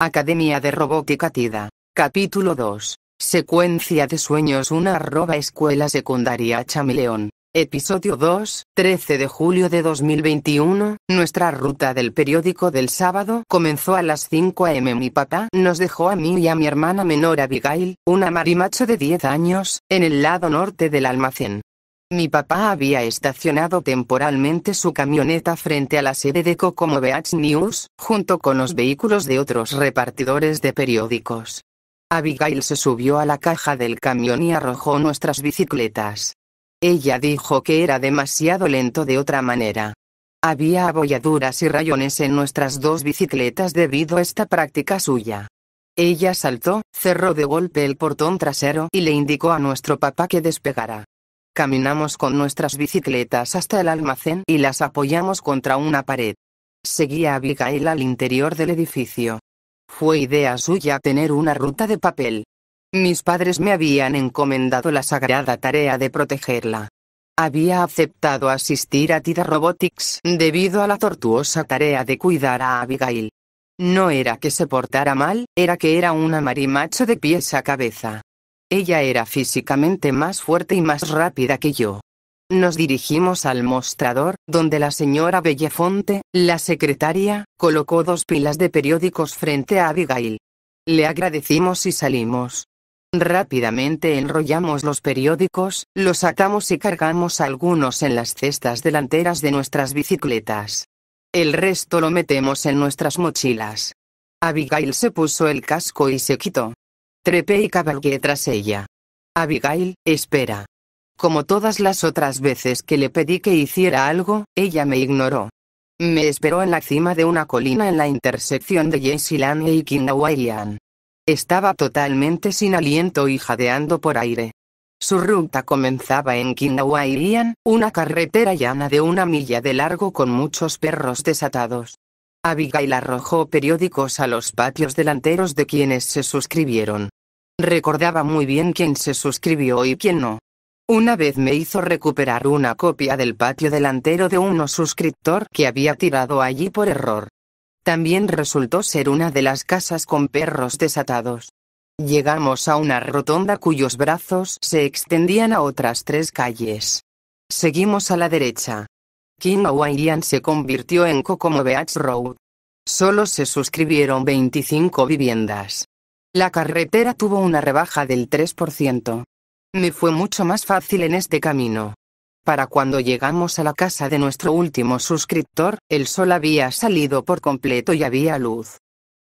Academia de Robótica Tida. Capítulo 2. Secuencia de sueños una arroba escuela secundaria Chamileón. Episodio 2, 13 de julio de 2021. Nuestra ruta del periódico del sábado comenzó a las 5 am. Mi papá nos dejó a mí y a mi hermana menor Abigail, una marimacho de 10 años, en el lado norte del almacén. Mi papá había estacionado temporalmente su camioneta frente a la sede de Coco Beach News, junto con los vehículos de otros repartidores de periódicos. Abigail se subió a la caja del camión y arrojó nuestras bicicletas. Ella dijo que era demasiado lento de otra manera. Había abolladuras y rayones en nuestras dos bicicletas debido a esta práctica suya. Ella saltó, cerró de golpe el portón trasero y le indicó a nuestro papá que despegara. Caminamos con nuestras bicicletas hasta el almacén y las apoyamos contra una pared. Seguía Abigail al interior del edificio. Fue idea suya tener una ruta de papel. Mis padres me habían encomendado la sagrada tarea de protegerla. Había aceptado asistir a Tida Robotics debido a la tortuosa tarea de cuidar a Abigail. No era que se portara mal, era que era una marimacho de pies a cabeza. Ella era físicamente más fuerte y más rápida que yo. Nos dirigimos al mostrador, donde la señora Bellefonte, la secretaria, colocó dos pilas de periódicos frente a Abigail. Le agradecimos y salimos. Rápidamente enrollamos los periódicos, los sacamos y cargamos algunos en las cestas delanteras de nuestras bicicletas. El resto lo metemos en nuestras mochilas. Abigail se puso el casco y se quitó Trepé y cabalgué tras ella. Abigail, espera. Como todas las otras veces que le pedí que hiciera algo, ella me ignoró. Me esperó en la cima de una colina en la intersección de Lane y Kinawayan. Estaba totalmente sin aliento y jadeando por aire. Su ruta comenzaba en Kinawayan, una carretera llana de una milla de largo con muchos perros desatados. Abigail arrojó periódicos a los patios delanteros de quienes se suscribieron. Recordaba muy bien quién se suscribió y quién no. Una vez me hizo recuperar una copia del patio delantero de uno suscriptor que había tirado allí por error. También resultó ser una de las casas con perros desatados. Llegamos a una rotonda cuyos brazos se extendían a otras tres calles. Seguimos a la derecha. King Hawaiian se convirtió en Kokomo Beach Road. Solo se suscribieron 25 viviendas. La carretera tuvo una rebaja del 3%. Me fue mucho más fácil en este camino. Para cuando llegamos a la casa de nuestro último suscriptor, el sol había salido por completo y había luz.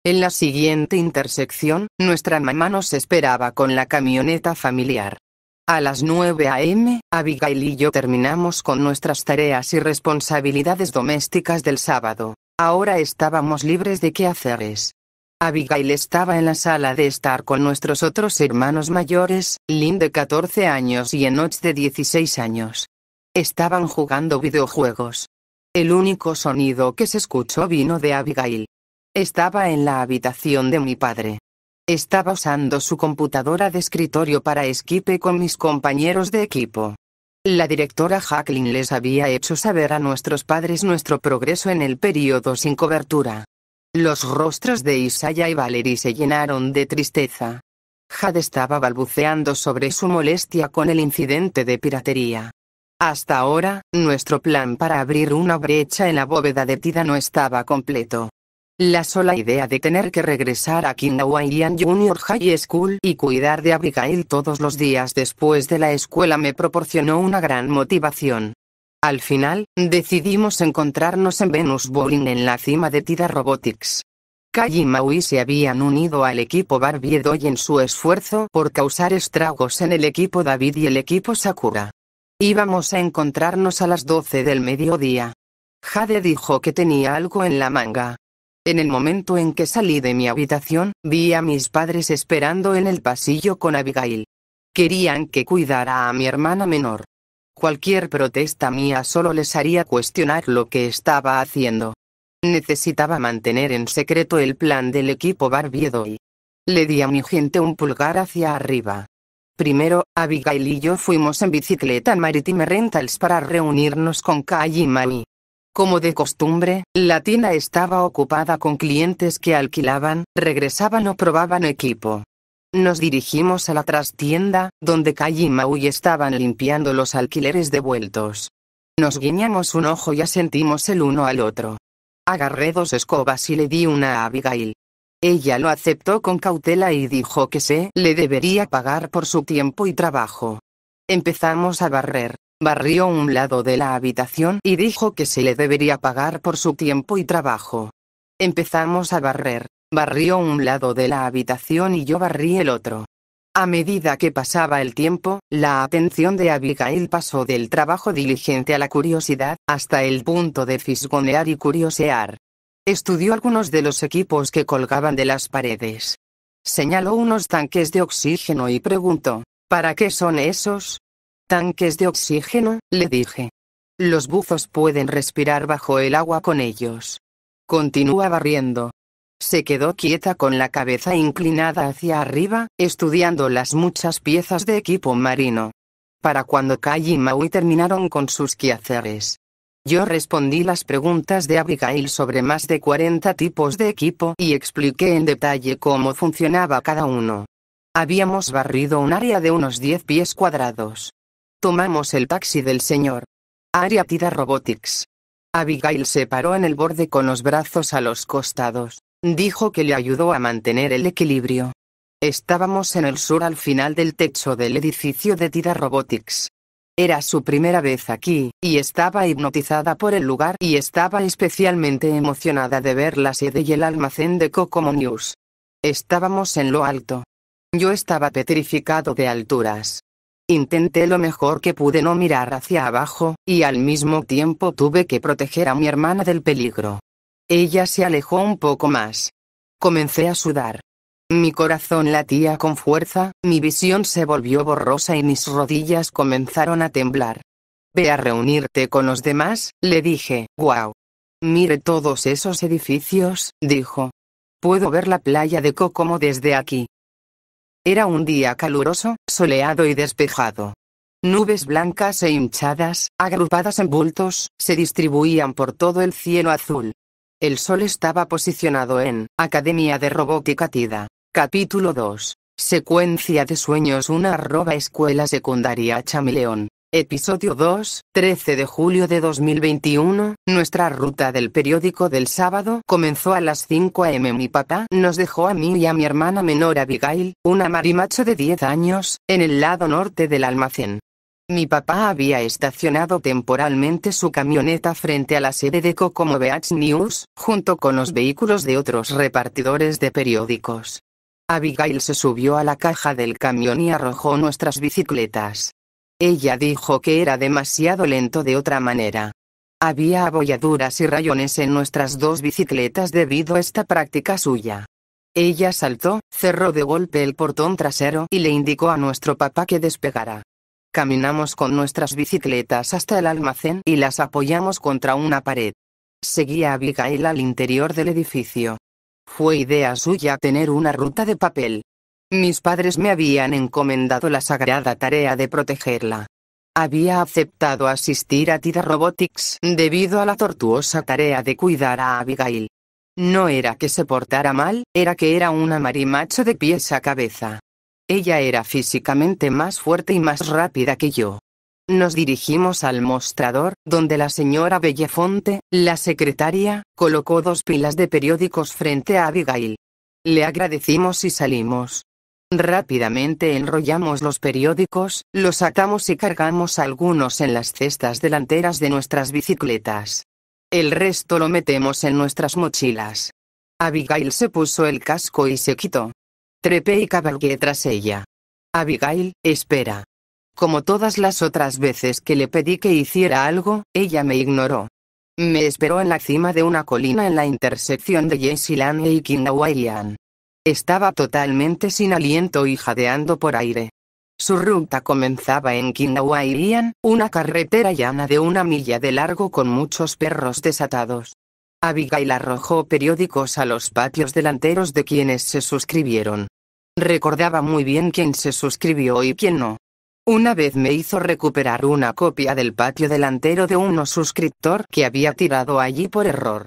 En la siguiente intersección, nuestra mamá nos esperaba con la camioneta familiar. A las 9 a.m., Abigail y yo terminamos con nuestras tareas y responsabilidades domésticas del sábado. Ahora estábamos libres de qué haceres. Abigail estaba en la sala de estar con nuestros otros hermanos mayores, Lynn de 14 años y Enoch de 16 años. Estaban jugando videojuegos. El único sonido que se escuchó vino de Abigail. Estaba en la habitación de mi padre. Estaba usando su computadora de escritorio para esquipe con mis compañeros de equipo. La directora Jacqueline les había hecho saber a nuestros padres nuestro progreso en el periodo sin cobertura. Los rostros de Isaya y Valerie se llenaron de tristeza. Jade estaba balbuceando sobre su molestia con el incidente de piratería. Hasta ahora, nuestro plan para abrir una brecha en la bóveda de Tida no estaba completo. La sola idea de tener que regresar a Kinawaian Junior High School y cuidar de Abigail todos los días después de la escuela me proporcionó una gran motivación. Al final, decidimos encontrarnos en Venus Bowling en la cima de Tida Robotics. Kai y Maui se habían unido al equipo Barbie Doy en su esfuerzo por causar estragos en el equipo David y el equipo Sakura. Íbamos a encontrarnos a las 12 del mediodía. Jade dijo que tenía algo en la manga. En el momento en que salí de mi habitación, vi a mis padres esperando en el pasillo con Abigail. Querían que cuidara a mi hermana menor. Cualquier protesta mía solo les haría cuestionar lo que estaba haciendo. Necesitaba mantener en secreto el plan del equipo Barbiedo y le di a mi gente un pulgar hacia arriba. Primero, Abigail y yo fuimos en bicicleta en Maritime Rentals para reunirnos con Kai y Mami. Como de costumbre, la tienda estaba ocupada con clientes que alquilaban, regresaban o probaban equipo. Nos dirigimos a la trastienda, donde Kai y Maui estaban limpiando los alquileres devueltos. Nos guiñamos un ojo y asentimos el uno al otro. Agarré dos escobas y le di una a Abigail. Ella lo aceptó con cautela y dijo que se le debería pagar por su tiempo y trabajo. Empezamos a barrer. Barrió un lado de la habitación y dijo que se le debería pagar por su tiempo y trabajo. Empezamos a barrer barrió un lado de la habitación y yo barrí el otro. A medida que pasaba el tiempo, la atención de Abigail pasó del trabajo diligente a la curiosidad, hasta el punto de fisgonear y curiosear. Estudió algunos de los equipos que colgaban de las paredes. Señaló unos tanques de oxígeno y preguntó, ¿para qué son esos? Tanques de oxígeno, le dije. Los buzos pueden respirar bajo el agua con ellos. Continúa barriendo. Se quedó quieta con la cabeza inclinada hacia arriba, estudiando las muchas piezas de equipo marino. Para cuando Kai y Maui terminaron con sus quehaceres. Yo respondí las preguntas de Abigail sobre más de 40 tipos de equipo y expliqué en detalle cómo funcionaba cada uno. Habíamos barrido un área de unos 10 pies cuadrados. Tomamos el taxi del señor. Ariatida Robotics. Abigail se paró en el borde con los brazos a los costados dijo que le ayudó a mantener el equilibrio. Estábamos en el sur al final del techo del edificio de Tira Robotics. Era su primera vez aquí, y estaba hipnotizada por el lugar y estaba especialmente emocionada de ver la sede y el almacén de Kokomo News. Estábamos en lo alto. Yo estaba petrificado de alturas. Intenté lo mejor que pude no mirar hacia abajo, y al mismo tiempo tuve que proteger a mi hermana del peligro. Ella se alejó un poco más. Comencé a sudar. Mi corazón latía con fuerza, mi visión se volvió borrosa y mis rodillas comenzaron a temblar. Ve a reunirte con los demás, le dije, wow. Mire todos esos edificios, dijo. Puedo ver la playa de Cocomo desde aquí. Era un día caluroso, soleado y despejado. Nubes blancas e hinchadas, agrupadas en bultos, se distribuían por todo el cielo azul. El Sol estaba posicionado en Academia de Robótica Tida. Capítulo 2. Secuencia de sueños una arroba escuela secundaria Chameleón. Episodio 2, 13 de julio de 2021. Nuestra ruta del periódico del sábado comenzó a las 5 am. Mi papá nos dejó a mí y a mi hermana menor Abigail, una marimacho de 10 años, en el lado norte del almacén. Mi papá había estacionado temporalmente su camioneta frente a la sede de Coco Beach News, junto con los vehículos de otros repartidores de periódicos. Abigail se subió a la caja del camión y arrojó nuestras bicicletas. Ella dijo que era demasiado lento de otra manera. Había abolladuras y rayones en nuestras dos bicicletas debido a esta práctica suya. Ella saltó, cerró de golpe el portón trasero y le indicó a nuestro papá que despegara. Caminamos con nuestras bicicletas hasta el almacén y las apoyamos contra una pared. Seguía Abigail al interior del edificio. Fue idea suya tener una ruta de papel. Mis padres me habían encomendado la sagrada tarea de protegerla. Había aceptado asistir a Tida Robotics debido a la tortuosa tarea de cuidar a Abigail. No era que se portara mal, era que era una marimacho de pies a cabeza. Ella era físicamente más fuerte y más rápida que yo. Nos dirigimos al mostrador, donde la señora Bellefonte, la secretaria, colocó dos pilas de periódicos frente a Abigail. Le agradecimos y salimos. Rápidamente enrollamos los periódicos, los atamos y cargamos algunos en las cestas delanteras de nuestras bicicletas. El resto lo metemos en nuestras mochilas. Abigail se puso el casco y se quitó Trepé y cabalgué tras ella. Abigail, espera. Como todas las otras veces que le pedí que hiciera algo, ella me ignoró. Me esperó en la cima de una colina en la intersección de Yesilan y Kinawaiyan. Estaba totalmente sin aliento y jadeando por aire. Su ruta comenzaba en Kinawaiyan, una carretera llana de una milla de largo con muchos perros desatados. Abigail arrojó periódicos a los patios delanteros de quienes se suscribieron. Recordaba muy bien quién se suscribió y quién no. Una vez me hizo recuperar una copia del patio delantero de uno suscriptor que había tirado allí por error.